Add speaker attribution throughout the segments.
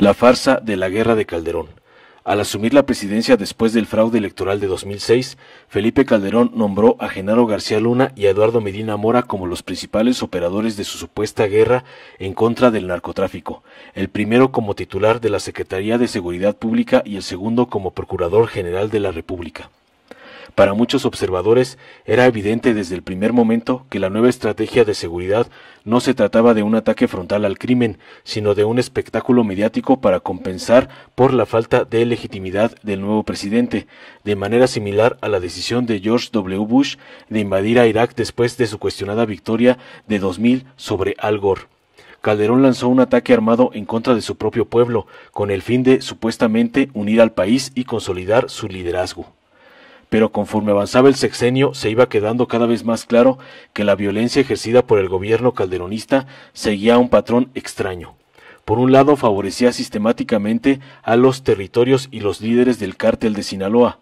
Speaker 1: la farsa de la guerra de Calderón. Al asumir la presidencia después del fraude electoral de 2006, Felipe Calderón nombró a Genaro García Luna y a Eduardo Medina Mora como los principales operadores de su supuesta guerra en contra del narcotráfico, el primero como titular de la Secretaría de Seguridad Pública y el segundo como Procurador General de la República. Para muchos observadores era evidente desde el primer momento que la nueva estrategia de seguridad no se trataba de un ataque frontal al crimen, sino de un espectáculo mediático para compensar por la falta de legitimidad del nuevo presidente, de manera similar a la decisión de George W. Bush de invadir a Irak después de su cuestionada victoria de 2000 sobre Al Gore. Calderón lanzó un ataque armado en contra de su propio pueblo, con el fin de supuestamente unir al país y consolidar su liderazgo pero conforme avanzaba el sexenio se iba quedando cada vez más claro que la violencia ejercida por el gobierno calderonista seguía un patrón extraño. Por un lado, favorecía sistemáticamente a los territorios y los líderes del cártel de Sinaloa,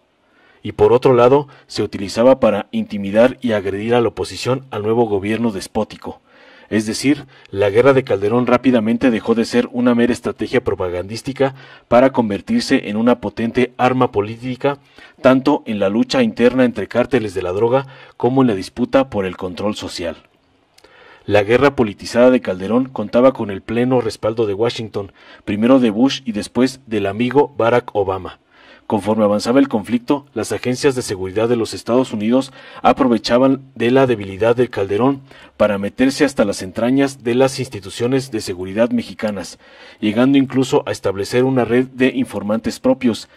Speaker 1: y por otro lado, se utilizaba para intimidar y agredir a la oposición al nuevo gobierno despótico. Es decir, la guerra de Calderón rápidamente dejó de ser una mera estrategia propagandística para convertirse en una potente arma política, tanto en la lucha interna entre cárteles de la droga como en la disputa por el control social. La guerra politizada de Calderón contaba con el pleno respaldo de Washington, primero de Bush y después del amigo Barack Obama. Conforme avanzaba el conflicto, las agencias de seguridad de los Estados Unidos aprovechaban de la debilidad del Calderón para meterse hasta las entrañas de las instituciones de seguridad mexicanas, llegando incluso a establecer una red de informantes propios,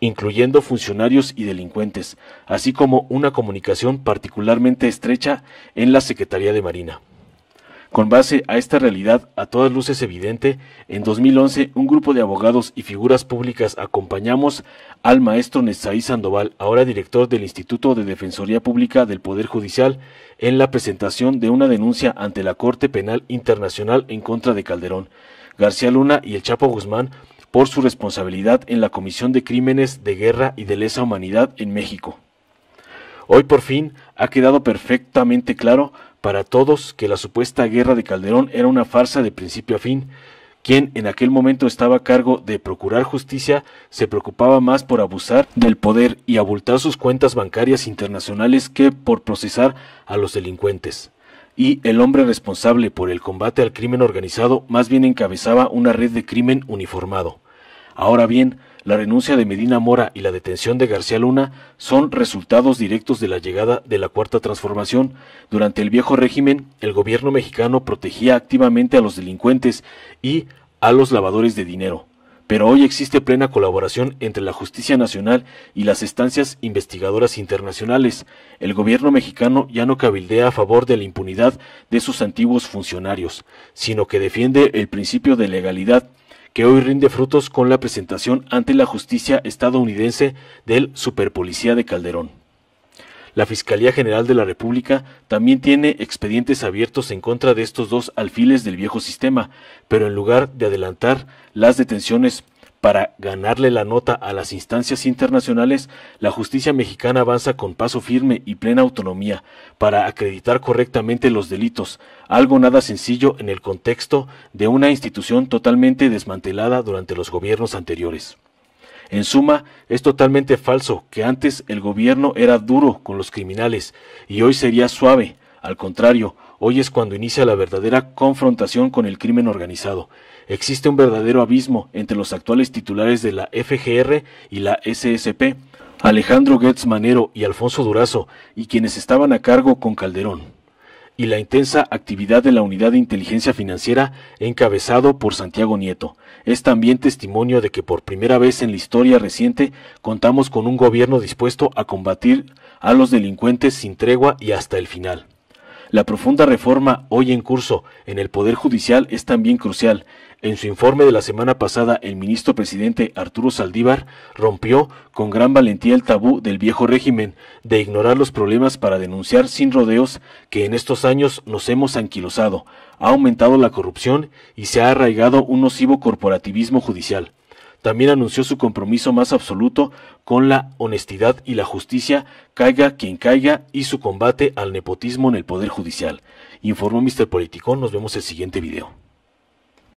Speaker 1: incluyendo funcionarios y delincuentes, así como una comunicación particularmente estrecha en la Secretaría de Marina. Con base a esta realidad a todas luces evidente, en 2011 un grupo de abogados y figuras públicas acompañamos al maestro Nezaí Sandoval, ahora director del Instituto de Defensoría Pública del Poder Judicial, en la presentación de una denuncia ante la Corte Penal Internacional en contra de Calderón, García Luna y el Chapo Guzmán por su responsabilidad en la Comisión de Crímenes de Guerra y de Lesa Humanidad en México. Hoy por fin ha quedado perfectamente claro para todos que la supuesta guerra de Calderón era una farsa de principio a fin. Quien en aquel momento estaba a cargo de procurar justicia se preocupaba más por abusar del poder y abultar sus cuentas bancarias internacionales que por procesar a los delincuentes. Y el hombre responsable por el combate al crimen organizado más bien encabezaba una red de crimen uniformado. Ahora bien, la renuncia de Medina Mora y la detención de García Luna son resultados directos de la llegada de la Cuarta Transformación. Durante el viejo régimen, el gobierno mexicano protegía activamente a los delincuentes y a los lavadores de dinero. Pero hoy existe plena colaboración entre la Justicia Nacional y las estancias investigadoras internacionales. El gobierno mexicano ya no cabildea a favor de la impunidad de sus antiguos funcionarios, sino que defiende el principio de legalidad que hoy rinde frutos con la presentación ante la justicia estadounidense del superpolicía de Calderón. La Fiscalía General de la República también tiene expedientes abiertos en contra de estos dos alfiles del viejo sistema, pero en lugar de adelantar las detenciones para ganarle la nota a las instancias internacionales, la justicia mexicana avanza con paso firme y plena autonomía para acreditar correctamente los delitos, algo nada sencillo en el contexto de una institución totalmente desmantelada durante los gobiernos anteriores. En suma, es totalmente falso que antes el gobierno era duro con los criminales y hoy sería suave. Al contrario, hoy es cuando inicia la verdadera confrontación con el crimen organizado existe un verdadero abismo entre los actuales titulares de la FGR y la SSP, Alejandro Goetz Manero y Alfonso Durazo, y quienes estaban a cargo con Calderón y la intensa actividad de la Unidad de Inteligencia Financiera encabezado por Santiago Nieto. Es también testimonio de que por primera vez en la historia reciente contamos con un gobierno dispuesto a combatir a los delincuentes sin tregua y hasta el final. La profunda reforma hoy en curso en el Poder Judicial es también crucial. En su informe de la semana pasada, el ministro presidente Arturo Saldívar rompió con gran valentía el tabú del viejo régimen de ignorar los problemas para denunciar sin rodeos que en estos años nos hemos anquilosado, ha aumentado la corrupción y se ha arraigado un nocivo corporativismo judicial. También anunció su compromiso más absoluto con la honestidad y la justicia, caiga quien caiga, y su combate al nepotismo en el Poder Judicial. Informó Mr. Politicón, nos vemos el siguiente video.